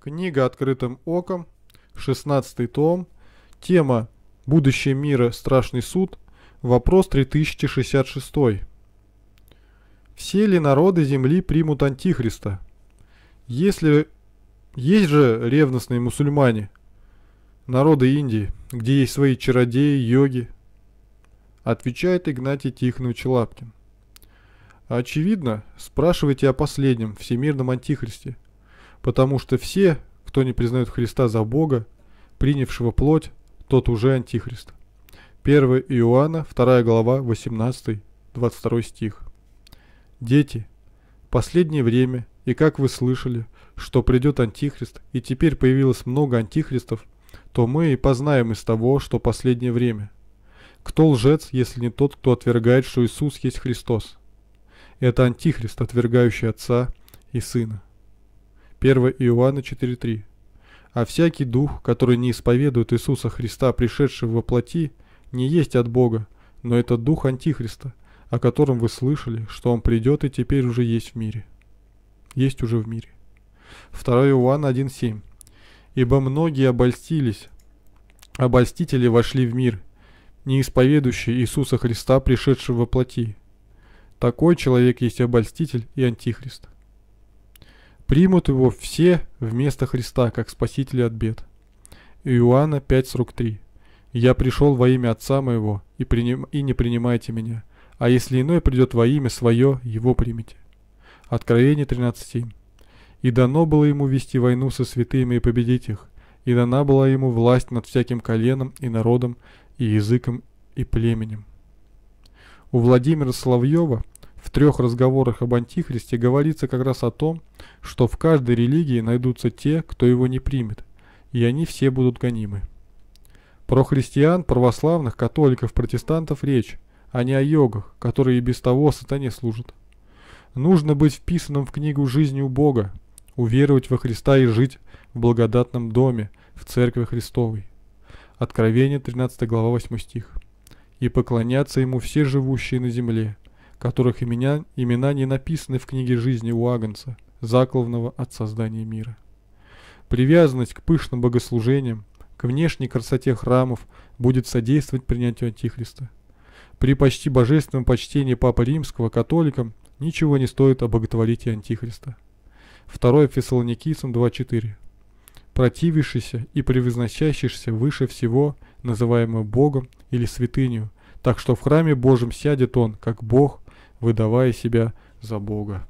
Книга «Открытым оком», 16 том, тема «Будущее мира. Страшный суд», вопрос 3066. Все ли народы Земли примут Антихриста? Если есть же ревностные мусульмане, народы Индии, где есть свои чародеи, йоги, отвечает Игнатий Тихонович Лапкин. Очевидно, спрашивайте о последнем, всемирном антихристе – потому что все, кто не признает Христа за Бога, принявшего плоть, тот уже антихрист. 1 Иоанна, 2 глава, 18-22 стих. Дети, последнее время, и как вы слышали, что придет антихрист, и теперь появилось много антихристов, то мы и познаем из того, что последнее время. Кто лжец, если не тот, кто отвергает, что Иисус есть Христос? Это антихрист, отвергающий Отца и Сына. 1 Иоанна 4.3. «А всякий дух, который не исповедует Иисуса Христа, пришедшего во плоти, не есть от Бога, но это дух Антихриста, о котором вы слышали, что он придет и теперь уже есть в мире». Есть уже в мире. 2 Иоанна 1.7. «Ибо многие обольстились, обольстители вошли в мир, не исповедующие Иисуса Христа, пришедшего во плоти. Такой человек есть обольститель и антихрист примут его все вместо Христа, как спасителя от бед. Иоанна 5.43 «Я пришел во имя Отца моего, и, приним... и не принимайте меня, а если иной придет во имя свое, его примите». Откровение 13.7 «И дано было ему вести войну со святыми и победить их, и дана была ему власть над всяким коленом и народом, и языком, и племенем». У Владимира Соловьева в трех разговорах об Антихристе говорится как раз о том, что в каждой религии найдутся те, кто его не примет, и они все будут гонимы. Про христиан, православных, католиков, протестантов речь, а не о йогах, которые и без того сатане служат. Нужно быть вписанным в книгу жизни у Бога, уверовать во Христа и жить в благодатном доме, в Церкви Христовой. Откровение 13 глава 8 стих. «И поклоняться Ему все живущие на земле, которых имена, имена не написаны в книге жизни Уаганца, Закловного от создания мира. Привязанность к пышным богослужениям, к внешней красоте храмов будет содействовать принятию Антихриста. При почти божественном почтении Папы Римского католикам ничего не стоит об боготворите Антихриста. 2 Фессалоникийцам 2.4 Противившийся и превозносящийся выше всего, называемый Богом или святынью, так что в храме Божьем сядет он, как Бог, выдавая себя за Бога.